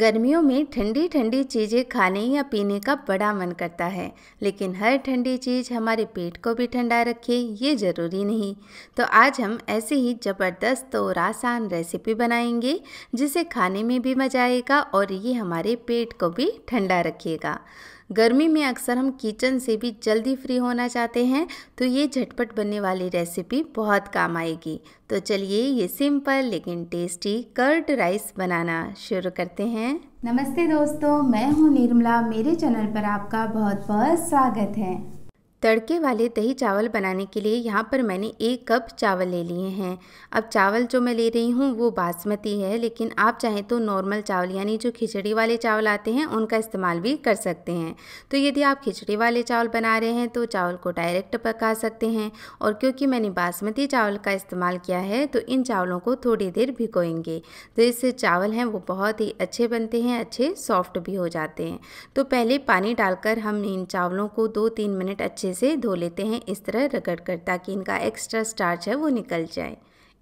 गर्मियों में ठंडी ठंडी चीज़ें खाने या पीने का बड़ा मन करता है लेकिन हर ठंडी चीज़ हमारे पेट को भी ठंडा रखे ये ज़रूरी नहीं तो आज हम ऐसे ही ज़बरदस्त और आसान रेसिपी बनाएंगे जिसे खाने में भी मज़ा आएगा और ये हमारे पेट को भी ठंडा रखेगा गर्मी में अक्सर हम किचन से भी जल्दी फ्री होना चाहते हैं तो ये झटपट बनने वाली रेसिपी बहुत काम आएगी तो चलिए ये सिंपल लेकिन टेस्टी कर्ड राइस बनाना शुरू करते हैं नमस्ते दोस्तों मैं हूँ निर्मला मेरे चैनल पर आपका बहुत बहुत स्वागत है तड़के वाले दही चावल बनाने के लिए यहाँ पर मैंने एक कप चावल ले लिए हैं अब चावल जो मैं ले रही हूँ वो बासमती है लेकिन आप चाहें तो नॉर्मल चावल यानी जो खिचड़ी वाले चावल आते हैं उनका इस्तेमाल भी कर सकते हैं तो यदि आप खिचड़ी वाले चावल बना रहे हैं तो चावल को डायरेक्ट पका सकते हैं और क्योंकि मैंने बासमती चावल का इस्तेमाल किया है तो इन चावलों को थोड़ी देर भिगोएंगे तो इससे चावल हैं वो बहुत ही अच्छे बनते हैं अच्छे सॉफ्ट भी हो जाते हैं तो पहले पानी डालकर हम इन चावलों को दो तीन मिनट अच्छे अच्छे से धो लेते हैं इस तरह रगड़ कर ताकि इनका एक्स्ट्रा स्टार्च है वो निकल जाए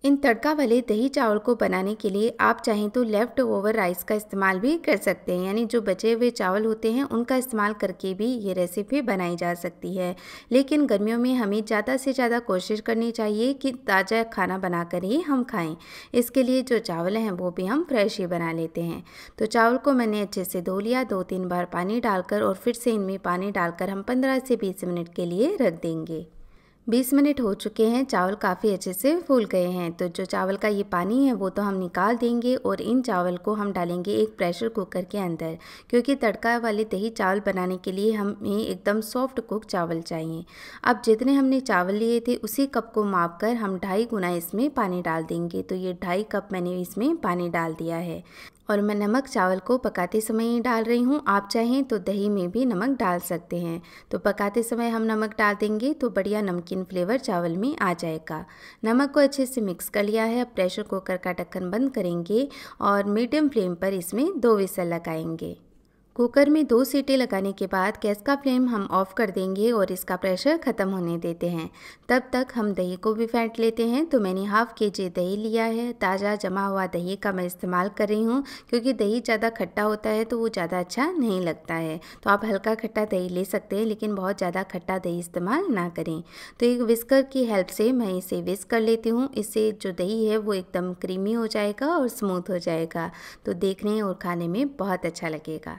इन तड़का वाले दही चावल को बनाने के लिए आप चाहें तो लेफ़्ट ओवर राइस का इस्तेमाल भी कर सकते हैं यानी जो बचे हुए चावल होते हैं उनका इस्तेमाल करके भी ये रेसिपी बनाई जा सकती है लेकिन गर्मियों में हमें ज़्यादा से ज़्यादा कोशिश करनी चाहिए कि ताज़ा खाना बनाकर ही हम खाएँ इसके लिए जो चावल हैं वो भी हम फ्रेश ही बना लेते हैं तो चावल को मैंने अच्छे से धो लिया दो तीन बार पानी डालकर और फिर से इनमें पानी डालकर हम पंद्रह से बीस मिनट के लिए रख देंगे बीस मिनट हो चुके हैं चावल काफ़ी अच्छे से फूल गए हैं तो जो चावल का ये पानी है वो तो हम निकाल देंगे और इन चावल को हम डालेंगे एक प्रेशर कुकर के अंदर क्योंकि तड़का वाले दही चावल बनाने के लिए हमें एकदम सॉफ्ट कुक चावल चाहिए अब जितने हमने चावल लिए थे उसी कप को माप कर हम ढाई गुना इसमें पानी डाल देंगे तो ये ढाई कप मैंने इसमें पानी डाल दिया है और मैं नमक चावल को पकाते समय ही डाल रही हूँ आप चाहें तो दही में भी नमक डाल सकते हैं तो पकाते समय हम नमक डाल देंगे तो बढ़िया नमकीन फ्लेवर चावल में आ जाएगा नमक को अच्छे से मिक्स कर लिया है अब प्रेशर कुकर का ढक्कन बंद करेंगे और मीडियम फ्लेम पर इसमें दो विसल लगाएंगे कुकर में दो सीटें लगाने के बाद गैस का फ्लेम हम ऑफ कर देंगे और इसका प्रेशर ख़त्म होने देते हैं तब तक हम दही को भी फेंट लेते हैं तो मैंने हाफ़ के जी दही लिया है ताज़ा जमा हुआ दही का मैं इस्तेमाल कर रही हूँ क्योंकि दही ज़्यादा खट्टा होता है तो वो ज़्यादा अच्छा नहीं लगता है तो आप हल्का खट्टा दही ले सकते हैं लेकिन बहुत ज़्यादा खट्टा दही इस्तेमाल ना करें तो एक विस्कर की हेल्प से मैं इसे विस्क कर लेती हूँ इससे जो दही है वो एकदम क्रीमी हो जाएगा और स्मूथ हो जाएगा तो देखने और खाने में बहुत अच्छा लगेगा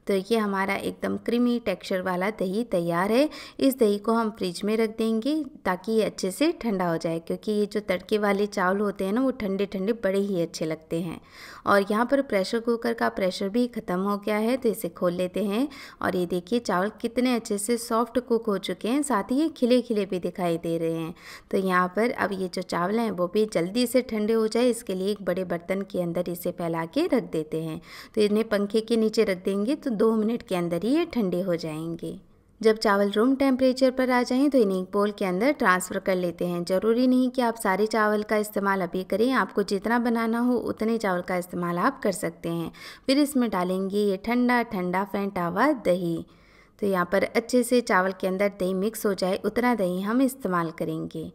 तो ये हमारा एकदम क्रीमी टेक्सचर वाला दही तैयार है इस दही को हम फ्रिज में रख देंगे ताकि ये अच्छे से ठंडा हो जाए क्योंकि ये जो तड़के वाले चावल होते हैं ना वो ठंडे ठंडे बड़े ही अच्छे लगते हैं और यहाँ पर प्रेशर कुकर का प्रेशर भी ख़त्म हो गया है तो इसे खोल लेते हैं और ये देखिए चावल कितने अच्छे से सॉफ्ट कुक हो चुके हैं साथ ही ये खिले खिले भी दिखाई दे रहे हैं तो यहाँ पर अब ये जो चावल हैं वो भी जल्दी से ठंडे हो जाए इसके लिए एक बड़े बर्तन के अंदर इसे फैला के रख देते हैं तो इन्हें पंखे के नीचे रख देंगे तो दो मिनट के अंदर ही ये ठंडे हो जाएंगे जब चावल रूम टेम्परेचर पर आ जाएं तो इन्हें एक बोल के अंदर ट्रांसफ़र कर लेते हैं ज़रूरी नहीं कि आप सारे चावल का इस्तेमाल अभी करें आपको जितना बनाना हो उतने चावल का इस्तेमाल आप कर सकते हैं फिर इसमें डालेंगे ये ठंडा ठंडा फेंटा हुआ दही तो यहाँ पर अच्छे से चावल के अंदर दही मिक्स हो जाए उतना दही हम इस्तेमाल करेंगे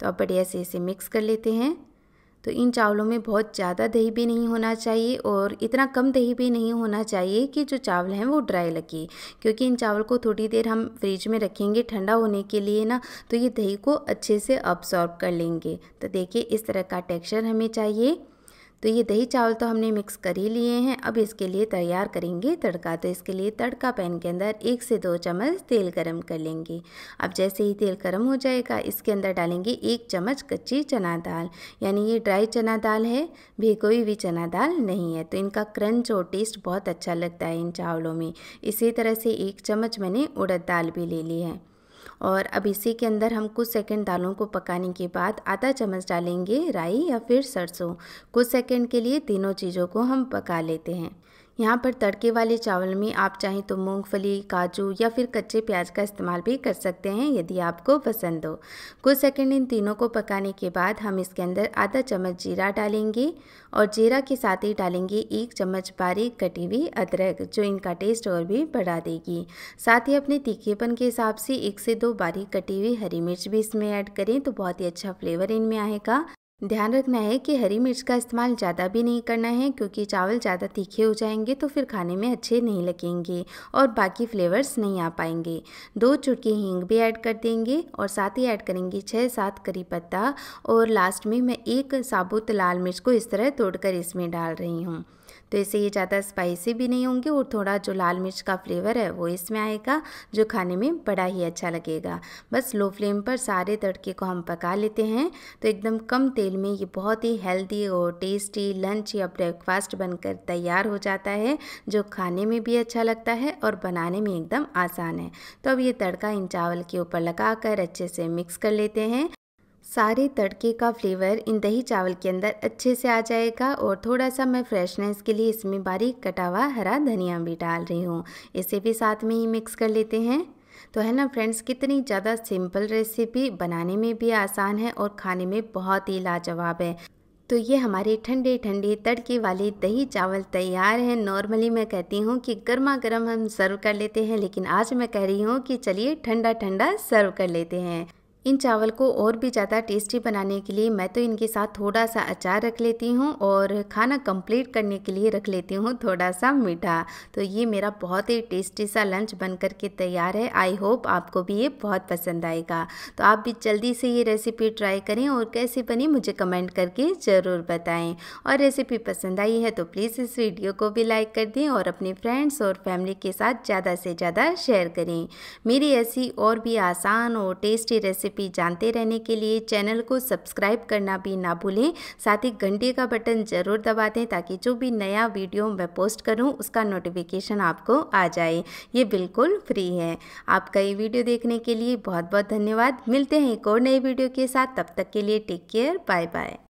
तो आप बढ़िया से इसे मिक्स कर लेते हैं तो इन चावलों में बहुत ज़्यादा दही भी नहीं होना चाहिए और इतना कम दही भी नहीं होना चाहिए कि जो चावल हैं वो ड्राई लगे क्योंकि इन चावल को थोड़ी देर हम फ्रिज में रखेंगे ठंडा होने के लिए ना तो ये दही को अच्छे से अब्सॉर्ब कर लेंगे तो देखिए इस तरह का टेक्सचर हमें चाहिए तो ये दही चावल तो हमने मिक्स कर ही लिए हैं अब इसके लिए तैयार करेंगे तड़का तो इसके लिए तड़का पैन के अंदर एक से दो चम्मच तेल गरम कर लेंगे अब जैसे ही तेल गरम हो जाएगा इसके अंदर डालेंगे एक चम्मच कच्ची चना दाल यानी ये ड्राई चना दाल है भिगोई हुई चना दाल नहीं है तो इनका क्रंच और टेस्ट बहुत अच्छा लगता है इन चावलों में इसी तरह से एक चम्मच मैंने उड़द दाल भी ले ली है और अब इसी के अंदर हम कुछ सेकंड दालों को पकाने के बाद आधा चम्मच डालेंगे राई या फिर सरसों कुछ सेकंड के लिए तीनों चीज़ों को हम पका लेते हैं यहाँ पर तड़के वाले चावल में आप चाहें तो मूंगफली काजू या फिर कच्चे प्याज का इस्तेमाल भी कर सकते हैं यदि आपको पसंद हो कुछ सेकंड इन तीनों को पकाने के बाद हम इसके अंदर आधा चम्मच जीरा डालेंगे और जीरा के साथ ही डालेंगे एक चम्मच बारीक कटी हुई अदरक जो इनका टेस्ट और भी बढ़ा देगी साथ ही अपने तीखेपन के हिसाब से एक से दो बारीक कटी हुई हरी मिर्च भी इसमें ऐड करें तो बहुत ही अच्छा फ्लेवर इनमें आएगा ध्यान रखना है कि हरी मिर्च का इस्तेमाल ज़्यादा भी नहीं करना है क्योंकि चावल ज़्यादा तीखे हो जाएंगे तो फिर खाने में अच्छे नहीं लगेंगे और बाकी फ्लेवर्स नहीं आ पाएंगे दो चुटकी हींग भी ऐड कर देंगे और साथ ही ऐड करेंगे छः सात करी पत्ता और लास्ट में मैं एक साबुत लाल मिर्च को इस तरह तोड़कर इसमें डाल रही हूँ तो इसे ये ज़्यादा स्पाइसी भी नहीं होंगे और थोड़ा जो लाल मिर्च का फ्लेवर है वो इसमें आएगा जो खाने में बड़ा ही अच्छा लगेगा बस लो फ्लेम पर सारे तड़के को हम पका लेते हैं तो एकदम कम तेल तेल में ये बहुत ही हेल्दी और टेस्टी लंच या ब्रेकफास्ट बनकर तैयार हो जाता है जो खाने में भी अच्छा लगता है और बनाने में एकदम आसान है तो अब ये तड़का इन चावल के ऊपर लगाकर अच्छे से मिक्स कर लेते हैं सारे तड़के का फ्लेवर इन दही चावल के अंदर अच्छे से आ जाएगा और थोड़ा सा मैं फ्रेशनेस के लिए इसमें बारीक कटा हुआ हरा धनिया भी डाल रही हूँ इसे भी साथ में ही मिक्स कर लेते हैं तो है ना फ्रेंड्स कितनी ज़्यादा सिंपल रेसिपी बनाने में भी आसान है और खाने में बहुत ही लाजवाब है तो ये हमारे ठंडे ठंडे तड़के वाले दही चावल तैयार हैं नॉर्मली मैं कहती हूँ कि गर्मा गर्म हम सर्व कर लेते हैं लेकिन आज मैं कह रही हूँ कि चलिए ठंडा ठंडा सर्व कर लेते हैं इन चावल को और भी ज़्यादा टेस्टी बनाने के लिए मैं तो इनके साथ थोड़ा सा अचार रख लेती हूँ और खाना कंप्लीट करने के लिए रख लेती हूँ थोड़ा सा मीठा तो ये मेरा बहुत ही टेस्टी सा लंच बन कर के तैयार है आई होप आपको भी ये बहुत पसंद आएगा तो आप भी जल्दी से ये रेसिपी ट्राई करें और कैसी बनी मुझे कमेंट करके ज़रूर बताएँ और रेसिपी पसंद आई है तो प्लीज़ इस वीडियो को भी लाइक कर दें और अपने फ्रेंड्स और फैमिली के साथ ज़्यादा से ज़्यादा शेयर करें मेरी ऐसी और भी आसान और टेस्टी रेसिपी रेसिपी जानते रहने के लिए चैनल को सब्सक्राइब करना भी ना भूलें साथ ही घंटे का बटन ज़रूर दबा दें ताकि जो भी नया वीडियो मैं पोस्ट करूँ उसका नोटिफिकेशन आपको आ जाए ये बिल्कुल फ्री है आपका ये वीडियो देखने के लिए बहुत बहुत धन्यवाद मिलते हैं एक और नए वीडियो के साथ तब तक के लिए टेक केयर बाय बाय